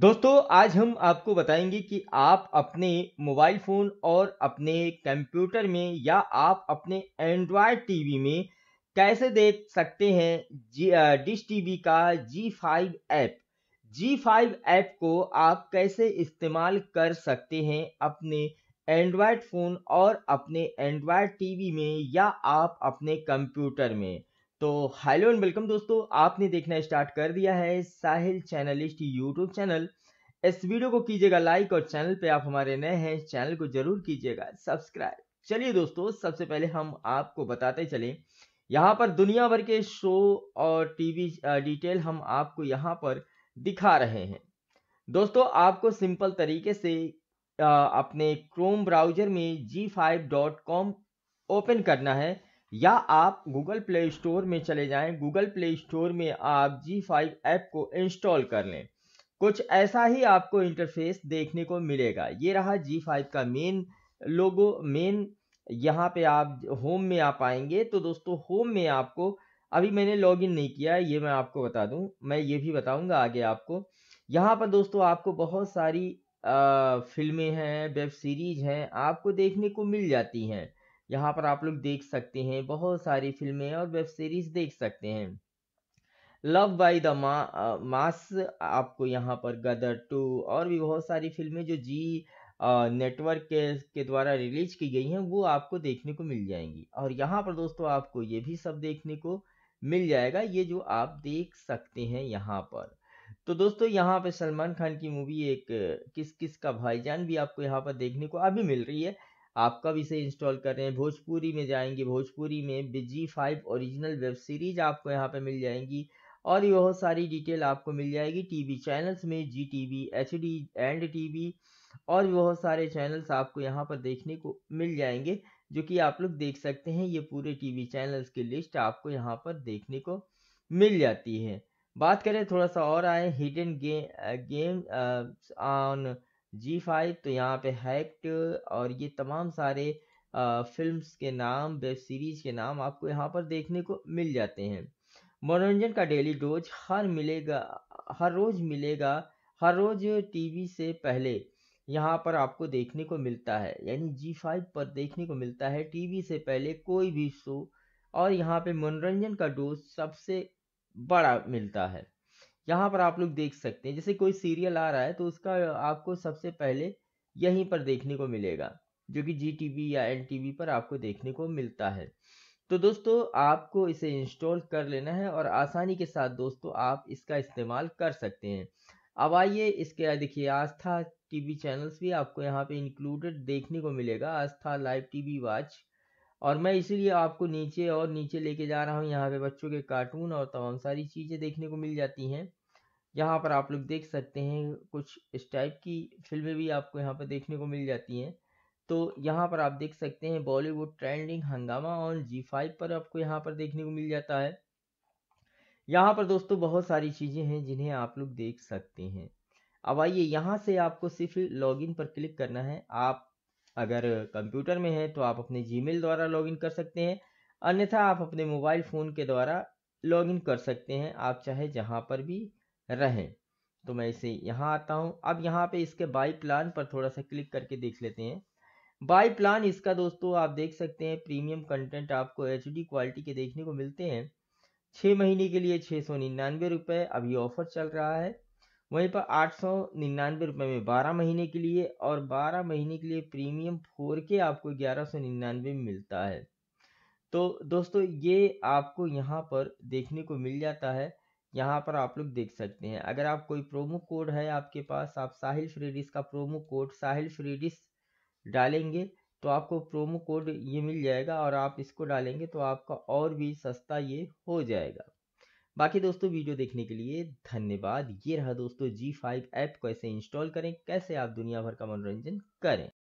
दोस्तों आज हम आपको बताएंगे कि आप अपने मोबाइल फ़ोन और अपने कंप्यूटर में या आप अपने एंड्रॉयड टीवी में कैसे देख सकते हैं जी डिश टीवी का Zee five app Zee five app को आप कैसे इस्तेमाल कर सकते हैं अपने एंड्रॉयड फ़ोन और अपने एंड्रॉयड टीवी में या आप अपने कंप्यूटर में तो हेलो एंड वेलकम दोस्तों आपने देखना स्टार्ट कर दिया है साहिल चैनलिस्ट यूट्यूब चैनल इस वीडियो को कीजिएगा लाइक और चैनल पे आप हमारे नए हैं चैनल को जरूर कीजिएगा सब्सक्राइब चलिए दोस्तों सबसे पहले हम आपको बताते चलें यहाँ पर दुनिया भर के शो और टीवी डिटेल हम आपको यहाँ पर दिखा रहे हैं दोस्तों आपको सिंपल तरीके से अपने क्रोम ब्राउजर में Zee five dot com open करना है या आप गूगल प्ले स्टोर में चले जाएं गूगल प्ले स्टोर में आप जी फाइव ऐप को इंस्टॉल कर लें कुछ ऐसा ही आपको इंटरफेस देखने को मिलेगा ये रहा जी फाइव का मेन लोगो मेन यहाँ पे आप होम में आप आएंगे तो दोस्तों होम में आपको अभी मैंने लॉगिन नहीं किया है ये मैं आपको बता दूं मैं ये भी बताऊंगा आगे आपको यहाँ पर दोस्तों आपको बहुत सारी आ, फिल्में हैं वेब सीरीज हैं आपको देखने को मिल जाती हैं यहाँ पर आप लोग देख सकते हैं बहुत सारी फिल्में और वेब सीरीज देख सकते हैं लव बाय द मास आपको यहाँ पर गदर टू और भी बहुत सारी फिल्में जो जी नेटवर्क के, के द्वारा रिलीज की गई हैं वो आपको देखने को मिल जाएंगी और यहाँ पर दोस्तों आपको ये भी सब देखने को मिल जाएगा ये जो आप देख सकते हैं यहाँ पर तो दोस्तों यहाँ पे सलमान खान की मूवी एक किस किस का भाईजान भी आपको यहाँ पर देखने को अभी मिल रही है आप कब इसे इंस्टॉल कर रहे हैं भोजपुरी में जाएंगे भोजपुरी में बिजी फाइव ओरिजिनल वेब सीरीज आपको यहाँ पे मिल जाएंगी और भी बहुत सारी डिटेल आपको मिल जाएगी टीवी चैनल्स में Zee T V H D and T V और भी बहुत सारे चैनल्स आपको यहाँ पर देखने को मिल जाएंगे जो कि आप लोग देख सकते हैं ये पूरे टीवी चैनल्स की लिस्ट आपको यहाँ पर देखने को मिल जाती है बात करें थोड़ा सा और आए हिडन गे, गेम ऑन जी फाइव तो यहाँ पे हैक्ट e और ये तमाम सारे फिल्म्स के नाम वेब सीरीज़ के नाम आपको यहाँ पर देखने को मिल जाते हैं मनोरंजन का डेली डोज हर मिलेगा हर रोज़ मिलेगा हर रोज़ टीवी से पहले यहाँ पर आपको देखने को मिलता है यानी जी फाइव पर देखने को मिलता है टीवी से पहले कोई भी शो और यहाँ पे मनोरंजन का डोज सबसे बड़ा मिलता है यहाँ पर आप लोग देख सकते हैं जैसे कोई सीरियल आ रहा है तो उसका आपको सबसे पहले यहीं पर देखने को मिलेगा जो कि जी टी या एन पर आपको देखने को मिलता है तो दोस्तों आपको इसे इंस्टॉल कर लेना है और आसानी के साथ दोस्तों आप इसका इस्तेमाल कर सकते हैं अब आइए इसके देखिए आस्था टीवी चैनल्स भी आपको यहाँ पे इंक्लूडेड देखने को मिलेगा आस्था लाइव टीवी वाच और मैं इसीलिए आपको नीचे और नीचे लेके जा रहा हूँ यहाँ पे बच्चों के कार्टून और तमाम सारी चीज़ें देखने को मिल जाती हैं यहाँ पर आप लोग देख सकते हैं कुछ इस टाइप की फिल्में भी आपको यहाँ पर देखने को मिल जाती हैं तो यहाँ पर आप देख सकते हैं Bollywood trending Hungama on Zee five पर आपको यहाँ पर देखने को मिल जाता है यहाँ पर दोस्तों बहुत सारी चीज़ें हैं जिन्हें आप लोग देख सकते हैं अब आइए यहाँ से आपको सिर्फ लॉगिन पर क्लिक करना है आप अगर कंप्यूटर में है तो आप अपने जीमेल द्वारा लॉगिन कर सकते हैं अन्यथा आप अपने मोबाइल फ़ोन के द्वारा लॉगिन कर सकते हैं आप चाहे जहाँ पर भी रहें तो मैं इसे यहाँ आता हूँ अब यहाँ पे इसके बाई प्लान पर थोड़ा सा क्लिक करके देख लेते हैं बाई प्लान इसका दोस्तों आप देख सकते हैं प्रीमियम कंटेंट आपको एच क्वालिटी के देखने को मिलते हैं छः महीने के लिए छः सौ निन्यानवे रुपये अभी ऑफर चल रहा है वहीं पर आठ सौ निन्यानवे रुपये में बारह महीने के लिए और बारह महीने के लिए प्रीमियम फोर के आपको ग्यारह सौ निन्यानवे में मिलता है तो दोस्तों ये आपको यहाँ पर देखने को मिल जाता है यहाँ पर आप लोग देख सकते हैं अगर आप कोई प्रोमो कोड है आपके पास आप साहिल फ्रेडिस का प्रोमो कोड साहिल फ्रेडिस डालेंगे तो आपको प्रोमो कोड ये मिल जाएगा और आप इसको डालेंगे तो आपका और भी सस्ता ये हो जाएगा बाकी दोस्तों वीडियो देखने के लिए धन्यवाद ये रहा दोस्तों जी फाइव ऐप कैसे इंस्टॉल करें कैसे आप दुनिया भर का मनोरंजन करें